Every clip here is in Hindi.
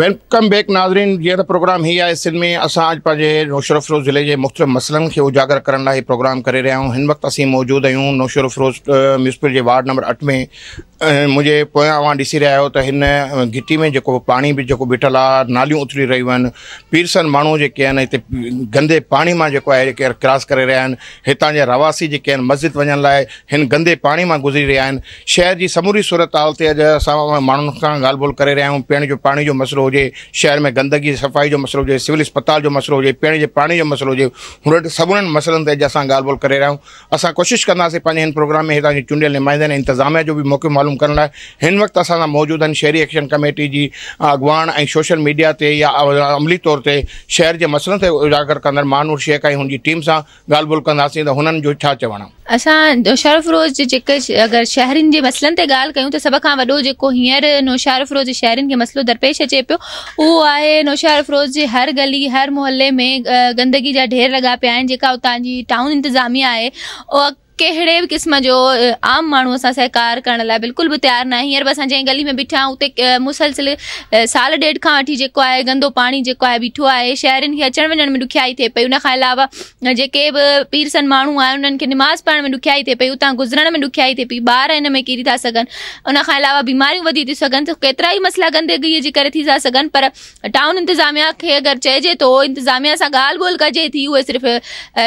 वेलकम बैक नाज़रीन ये त तो प्रोग्राम ही आहे सिंध में असां अॼु पंहिंजे नौशर अफ़रोज़ ज़िले के मुख़्तलिफ़ मसलन के उजागर करण प्रोग्राम कर रहा हूँ हिन वक़्तु असीं मौजूदु आहियूं नौशर अफ़रोज़ म्यूनसिपल के वार्ड नंबर अठ में मुझे पोयां तव्हां ॾिसी रहिया आहियो त घिटी में जेको पाणी बि जेको बीठल आ नाल उथरी रहियूं पीरसन माण्हू जेके गंदे पानी में जेको आहे क्रॉस कर रहा है हितां जा रवासी जो मस्जिद वन लाइ गंदे पानी में गुज़री रहा आहिनि शहर की समूरी सूरत हाल ते अॼु असां माण्हुनि सां ॻाल्हि ॿोल करे रहिया आहियूं पीअण जो मसलो जो हुजे शहर में गंदगी सफ़ाई जो मसलो हुजे सिविल अस्पताल जो मसलो हुजे पीने के पानी जो मसलो हो हुन सभु से मसइलनि ते अॼु असां ॻाल्हि ॿोल करे रहिया आहियूं असां प्रोग्राम में हितां जी चूंडियल निमाइंदनि जो बि मौक़ो मालूम कर वक्त हिन वक़्तु शहरी एक्शन कमेटी की अॻुवाण ऐं सोशल मीडिया से या अमली तौर से शहर के मसइलनि से उजागर कर मानूर शेख ऐं हुनजी टीम से ॻाल्हि ॿोल कंदासीं त हुननि जो छा चवणु रोज़ जेके अगरि शहरनि जे मसइलनि ते ॻाल्हि कयूं त सभ खां वॾो नौशारफ़ रोज़ शहर के मसइलो दरपेश अचे पियो वो आहे नौशार अफरोज़ जी हर गली हर मोहल्ले में गंदगी जा ढेर लगा पाया आहिनि उतनी टाउन इंतजामिया कहिड़े भी क़िस्म जो आम मानू असां सहकार करण बिल्कुल भी तैयार ना आहे हींअर गली में बिठा आहियूं उते मुसलसिल साल डेढ़ का वी जो है गंदो पानी जो है बीठो है शहर के अचण वन में दुख्याई थे पई उन अलावा जे भी पीरसन माण्हू आहिनि निमाज़ पढ़ में दुख्याई थे पई उत गुज़रण में दुख्याई थे पी बार इन में किरी था सन उन अलावा बीमारियों वधी थी सन तो केतरा ही मसला गंदगी के करे थी सन पर टाउन इंतजामिया के अगर चेजे तो इंतजामिया से गाल बोल कजे थी उ सिर्फ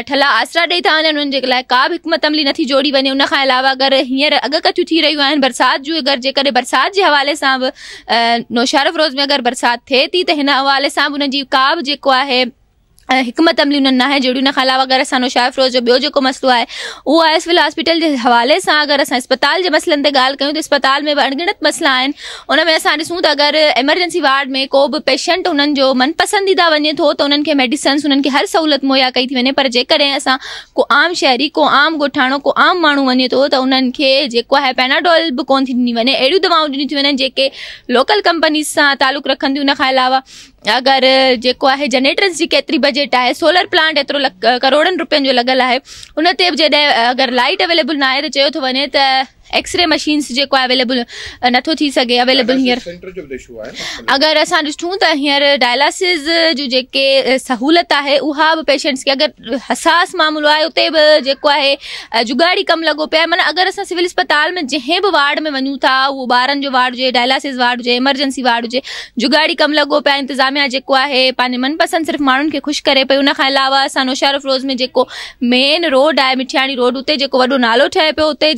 ठला आसरा ॾेई था वन उन्हनि का भी हिकमत अमली सुठी नथी जोड़ी वञे उन खां अलावा अगरि हींअर अगकतियूं थी रहियूं आहिनि बरसात जूं अगरि जेकॾहिं बरसाति जे हवाले सां नौशारफ़ रोज़ में अगर बरसात थे थी त हिन हवाले सां बि का बि जेको आहे हिकमत अमली उन्हनि नाहे जहिड़ियूं इन अलावा अगर असां नौशाह फ़िरोज़ जो ॿियो जेको मसइलो आहे उहो आहे हॉस्पिटल के हवाले से अगर अस अस्पताल के मसलन ते ॻाल्हि कयूं त इस्पताल में भी अणगिणत मसला आहिनि उन में असां तो अगर एमरजेंसी वार्ड में को भी पेशेंट हुननि जो मनपसंदीदा वञे तो उन्होंने उन्हनि खे मेडिसन्स उन्हनि खे हर सहूलत मुहैया कई थी वञे पर जेकॾहिं असां को आम शहरी को आम गोठानो को आम माण्हू वञे तो त उन्हनि खे जेको आहे पैनाडोल बि कोन थी ॾिनी वञे अहिड़ियूं दवाऊं ॾिनियूं थी वञनि जेके लोकल कंपनीज़ सां तालुक़ु रखनि थियूं उन अलावा अगर जेको आहे जनरेटर्स जी केतिरी बजट आहे सोलर प्लांट एतिरो करोड़नि रुपियनि जो लॻियल आहे हुन ते जॾहिं अगरि लाइट अवेलेबल न आहे त चयो थो वञे त एक्सरे मशीन्स जो आहे अवेलेबल नथो थी सघे अवेलेबल हींअर अगरि असां ॾिसूं त हींअर डायलिसिस जूं जेके सहूलियत आहे उहा बि पेशेंट्स खे अगर हसास मामिलो है उते बि जेको जुगाड़ी कम लगो पे आहे अगर अगरि सिविल अस्पताल में जै भी वार्ड में वञूं था उहो ॿारनि जो वार्ड हुजे डायलिसिस वार्ड हुजे इमरजेंसी वार्ड हुजे जुगाड़ी कम लगो पियो इंतजामिया इंतिज़ामिया जेको आहे पंहिंजे मनपसंदि सिर्फ़ु माण्हुनि खे ख़ुशि करे पई अलावा असां नौशारो फिरोज़ में जो मेन रोड है मिठियाणी रोड उते जेको नालो ठे पे उते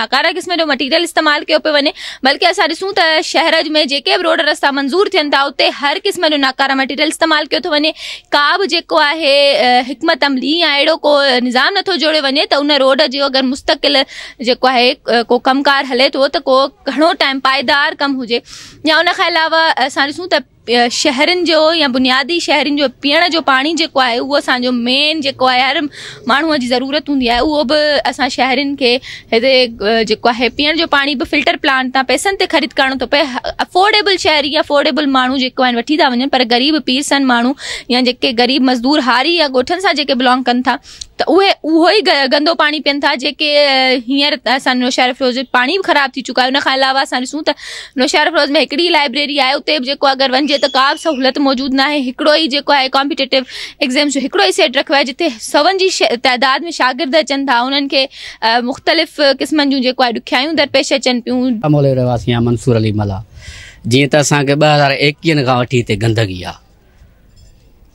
नाकारा ख़ुदा किस्म जो मटीरियल इस्तेमाल कयो पियो वञे बल्कि असां ॾिसूं त शहर में जो रोड रस्ता मंज़ूर थियनि था उते हर क़िस्म जो नाकारा मटीरियल इस्तेमाल कयो थो वञे का भी जो आहे हिकमत अमली या अड़ो को निज़ाम नथो जोड़ियो वञे त उन रोड जो अगर मुस्तक़िल जेको आहे को कमकार हले तो को घो टाइम पायदार कम हुजे या उनखां अलावा असां तो शहरनि जो या बुनियादी शहरनि जो पीअण जो पाणी जेको आहे उहो असांजो मेन जेको आहे हर माण्हूअ जी ज़रूरत हूंदी आहे उहो बि असां शहरनि खे हिते जेको आहे पीअण जो पाणी बि फिल्टर प्लांट तां पैसनि ते ख़रीद करिणो थो पए अफोर्डेबल शहरी अफोर्डेबल माण्हू जेको आहिनि वठी था वञनि पर ग़रीब पीरसन माण्हू या जेके ग़रीब मज़दूर हारी या ॻोठनि सां जेके बिलोंग कनि था त तो उहे गंदो पानी पीअनि था जेके हींअर असां नौशहर फिरोज पाणी बि ख़राबु थी चुका है उनखां अलावा असां ॾिसूं त नौशहर फिरोज में हिकिड़ी लाइब्रेरी है उते अगर जेको तो का भी सहूलत मौजूद ना आहे कॉम्पिटेटिव एग्ज़ाम जो हिकिड़ो ई सेट रखियो आहे जिते सवनि जी तइदाद में शागिर्द अचन था उन्हनि खे मुख़्तलिफ़ क़िस्मनि जूं जेको दरपेश अचन पियूं मंसूर अली मला जीअं त असांखे ॿ गंदगी आहे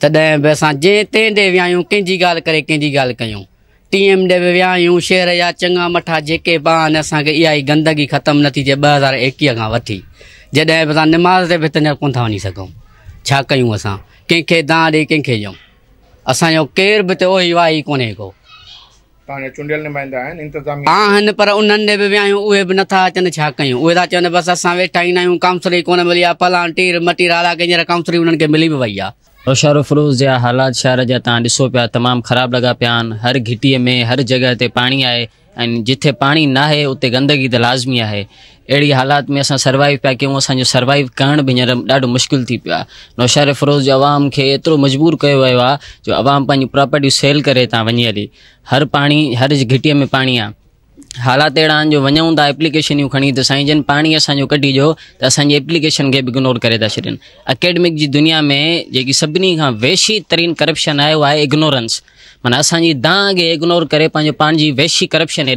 तॾहिं बि असां जंहिं तंहिं ॾे विया आहियूं कंहिंजी ॻाल्हि करे कंहिंजी ॻाल्हि कयूं टीएम टी एम ॾेखारियूं शहर जा चङा मठा जेके बि आहिनि असांखे इहा ई गंदगी ख़तमु नथी थिए ॿ हज़ार एकवीह खां वठी जॾहिं बि असां निमाज़ ते बि त कोन था वञी सघूं छा कयूं असां कंहिंखे दां ॾे कंहिंखे ॾियूं असांजो केर बि त उहो ई वाही कोन्हे को आहिनि पर उन्हनि ॾे बि विया आहियूं उहे बि नथा अचनि छा कयूं उहे था चवनि बसि असां वेठा ईंदा आहियूं काउंसलिंग कोन मिली आहे फलाण टीर मटीर काउंसलिंग उन्हनि खे मिली बि वई आहे और शारो फलूस जा हालात शहर जा तव्हां तमाम खराब लगा पियान हर घिटी में हर जगह ते पानी आए जिथे पानी ना आहे उते गंदगी त लाज़मी है अड़ी हालात में अस सर्वाइव पाया क्यों असांजो सर्वाइव करणु बि हींअर ॾाढो मुश्किल थी पियो आहे नौशार फ़िरोज़ जो अवाम खे एतिरो मजबूर किया वियो आहे जो अवाम पंहिंजी सेल करे था हली हर पानी हर घिटी में पानी आ हालात अड़ा आहिनि जो वञूं था एप्लीकेशनियूं खणी त साईं जन पाणी असांजो कढिजो तो असांजी एप्लीकेशन के बि इग्नोर कर था अकेडमिक जी दुनिया में जी सभिनी का वेशी तरीन करप्शन आहे उहा आहे इग्नोरेंस माना असांजी दांह इग्नोर करो पंहिंजो पाण जी करप्शन हे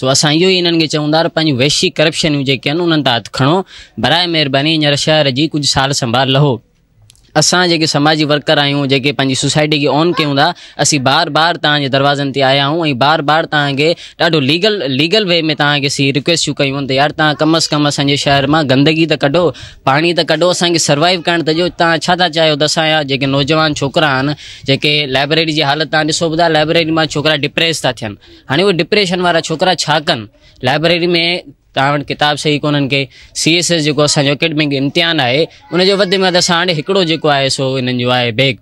सो अस यो ही इन्हनि खे चऊं था पंहिंजूं वेशी करप्शनियूं जेके आहिनि उन्हनि तां हथु शहर की कुछ साल संभाल लहो असा जेके समाजी वर्कर आहियूं जी पंहिंजी सोसाइटी खे ऑन क्यों था असीं बार बार तव्हांजे दरवाज़नि ते आया हूँ बार बार तव्हांखे लीगल लीगल वे में तव्हांखे रिक्वेस्ट थियूं यार कम अज़ कम असांजे शहर मां गंदगी त कढो पानी तो कढो असांखे सर्वाइव करणु त ॾियो तव्हां नौजवान छोकिरा जे जेके लाइब्रेरी जी हालति तव्हां ॾिसो ॿुधायो लाइब्रेरी मां छोकिरा डिप्रेस था थन हाँ वो डिप्रेशन वा छोकिरा छा लाइब्रेरी में तव्हां वटि किताब सही कोन्हनि सी एस एस जो असांजो अकेडमिक इम्तिहान है उनको वधि में वधि असां हाणे सो हिननि जो बैग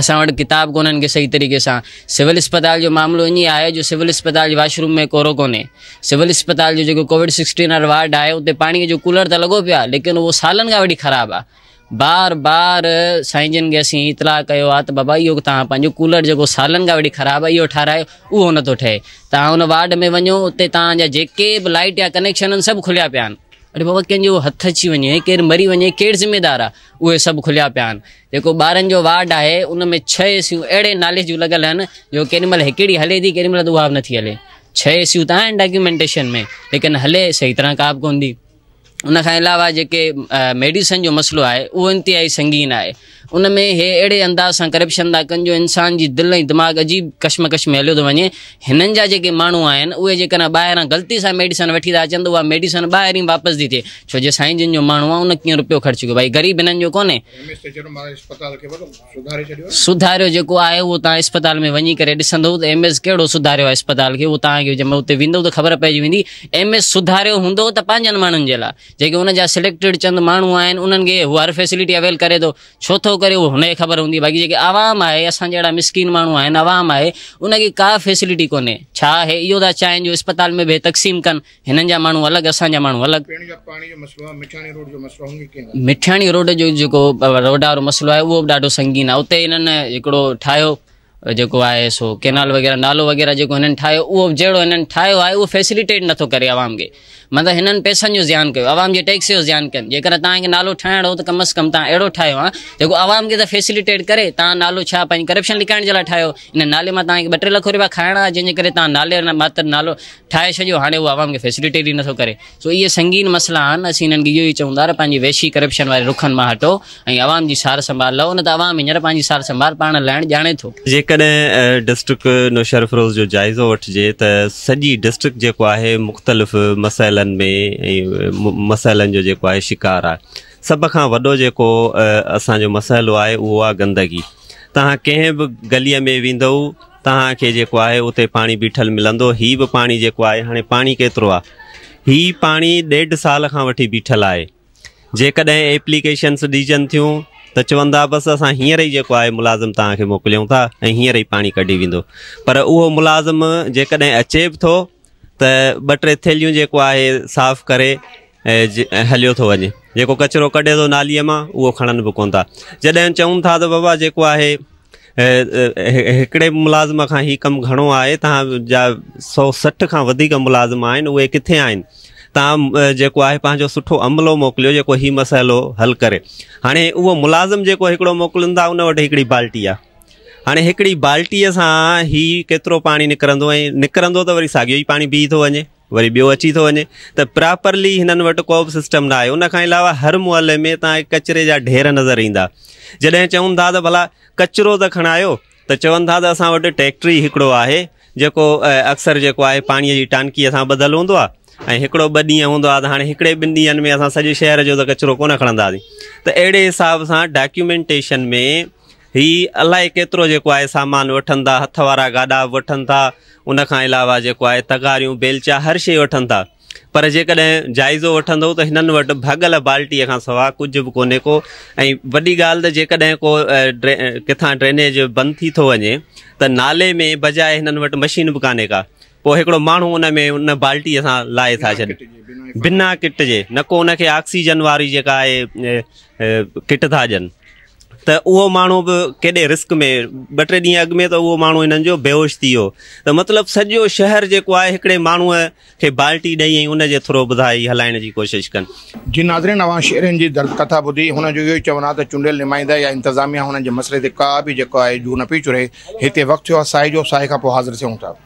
असां किताब को सही तरीक़े से सिविल अस्पताल जो मामिलो ईअं आहे जो सिविल अस्पताल के वॉशरूम में कोरो कोन्हे सिविल अस्पताल जो कोविड सिक्सटीन वार्ड आहे उते पाणीअ जो कूलर तो लगो पियो आहे लेकिन उहो सालनि खां वॾी ख़राबु आहे बार बार साईंजन खे असीं इतलाह कयो आहे त बाबा कूलर जेको सालनि खां वठी ख़राबु आहे इहो ठारायो उहो नथो ठहे तव्हां हुन वार्ड में वो उते तव्हांजा लाइट या कनेक्शन सब खुलिया पिया अरे अड़े बाबा कंहिंजो अची वञे केरु मरी वञे केरु ज़िमेदार आहे उहे खुलिया पिया आहिनि जेको वार्ड है उनमें में छह एसियूं अहिड़े नाले जो लगल जो केॾीमहिल हिकिड़ी हल थी केॾीमहिल त उहा बि नथी हले छह एसियूं त डॉक्यूमेंटेशन में लेकिन हले सही तरह का बि कोन उन अलावा जेके मेडिसन जो मसलो है उहो इंतिहाई संगीन है उनमें ये अड़े अंदाज़ से करप्शन था कन जो इंसान की दिल दिमाग दिमाग़ु अजीब कशमकश में हलो थो वञे हिननि जा जेके माण्हू आहिनि ग़लती सां मेडिसन वी था अचनि तो उहा मेडिसन ॿाहिरि ई वापसि थी थिए छो जे साईं जो माण्हू आहे उन कीअं रुपियो ख़र्चु कयो ग़रीब इन्हों को कोन्हे सुधारियो जेको आहे उहो तव्हां में वञी करे ॾिसंदव त एम एस कहिड़ो सुधारियो आहे इस्पताल खे उहो तव्हांखे जंहिंमहिल हुते वेंदव ख़बर पे एम एस सुधारियो होंद तो पंहिंजनि माण्हुनि जे लाइ जेके उनजा सिलेक्टेड चंद माण्हू आहिनि उन्हनि हर फैसिलिटी अवेल करे तो छो थो करे ख़बर होंगी बाक़ी जेके आवाम है असा जहिड़ा मिसकिन माण्हू आहिनि आवाम आहे उनखे का फैसिलिटी को छा आहे इहो जो अस्पताल में भी तक़सीम कनि हिननि जा अलग अलॻि असांजा माण्हू अलॻि रोड जो रोड वारो मसइलो आहे उहो संगीन है उते जो आहे सो केनाल वग़ैरह नालो वग़ैरह जेको हिननि ठाहियो उहो जहिड़ो हिननि ठाहियो आहे फैसिलिटेट नथो करे आवाम खे मतिलबु हिननि पैसनि जो ज़्यानु कयो आवाम के टैक्स जो ज़्यानु कनि जेकर तव्हांखे नालो ठाहिणो हो तो कम अज़ कम तव्हां अहिड़ो ठाहियो आहे आवाम खे फैसिलिटेट करे तव्हां नालो छा करप्शन लिकाइण जे लाइ ठाहियो इन नाले में तव्हांखे ॿ लख रुपया खाणा जैसे करे नाले मात्र नालो ठाहे छॾियो हाणे उहो आवाम के फैसिलिटेट ही नो करे सो इहे संगीन मसला आहिनि असीं हिननि खे इहो ई वेशी करप्शन वारे रुखनि मां हटो ऐं आवाम की सार संभाल लहो न त आवाम हींअर पंहिंजी सार संभाल पा लाइण जाने तो जेकॾहिं डिस्ट्रिक्ट नौशर फरोज़ जो जाइज़ो वठिजे त सॼी डिस्ट्रिक्ट जेको आहे मुख़्तलिफ़ मसइलनि में मसइलनि जो जेको आहे शिकार आहे सभ खां वॾो जेको असांजो मसइलो आहे उहो आहे गंदगी तव्हां कंहिं बि में वेंदव तव्हांखे जेको आहे उते बीठल मिल हीउ बि पानी जेको आहे हाणे पाणी केतिरो आहे हीउ पाणी साल का वी बीठल है जेकॾहिं एप्लीकेशन्स ॾिजनि थियूं तो चवंदा बस अस हींअर ही जेको आहे मुलाज़िम तव्हांखे मोकिलियूं था ऐं ही पानी कड़ी वो पर उहो मुलाज़िम जेकॾहिं अचे तो बटे त ॿ टे थैलियूं जेको आहे साफ़ु करे ऐं हलियो थो वञे जेको कचिरो कढे थो नालीअ मां उहो खणनि था जॾहिं चऊं था त बाबा मुलाज़िम का ही कम घणो है तव्हां जा सौ सठि खां मुलाज़िम आहिनि उहे किथे आहिनि तव्हां जेको आहे पंहिंजो अमलो मोकलो जेको हीउ मसइलो हल कर हाँ वो मुलाज़िम जेको हिकिड़ो उनकी बाल्टी आ हाँ एक बाल्टी से ही हिकिड़ी पानी निकर निकर तो वो निकिरंदो ही पानी त वरी साॻियो ई पाणी बीह थो वञे वरी ॿियो अची तो वञे त प्रॉपरली हिननि को बि सिस्टम न उन अलावा हर मुहले में तचरे कचिरे ढेर नज़र इंदा जैसे चवन था त भला कचिरो त खणायो त चवनि था त असां ट्रैक्टरी हिकिड़ो आहे अक्सर जेको आहे पाणीअ जी टांकीअ सां ॿधलु हूंदो ऐं हिकिड़ो ॿ ॾींहं हूंदो में असां सॼे शहर जो त कचिरो कोन खणंदासीं त हिसाब से डॉक्यूमेंटेशन में ही अलाए केतो जेको सामान वा हथवारा गाड़ा वा उन खां अलावा जेको बेलचा हर शइ था पर जेकॾहिं वो तो त हिननि वटि भागल बाल्टीअ खां सवाइ कुझु को वही गाल ॻाल्हि त जेकॾहिं को ड्रेनेज बंदि थी थो वञे त नाले में बजाय हिननि मशीन भी कान् का पोइ हिकिड़ो माण्हू उन में उन बाल्टीअ सां लाहे था छॾनि बिना किट जे न को उनखे ऑक्सीजन वारी जेका आहे किट था ॾियनि त उहो माण्हू बि केॾे रिस्क में ॿ टे ॾींहं अॻु में त उहो माण्हू हिननि जो बेहोश थी वियो त मतिलबु सॼो शहर जेको आहे हिकिड़े माण्हूअ खे बाल्टी ॾेई ऐं उनजे थ्रू ॿुधाई हलाइण जी कोशिशि कनि जी नाज़रीन अवां शेरनि जी कथा ॿुधी हुनजो इहो ई चवणो आहे त चूंडियल नुमाइंदा या इंतिज़ामिया हुननि जे मसइले ते का बि जेको आहे जू न पई चुरे हिते वक़्तु थियो आहे साए जो साए खां पोइ हाज़िर थियूं था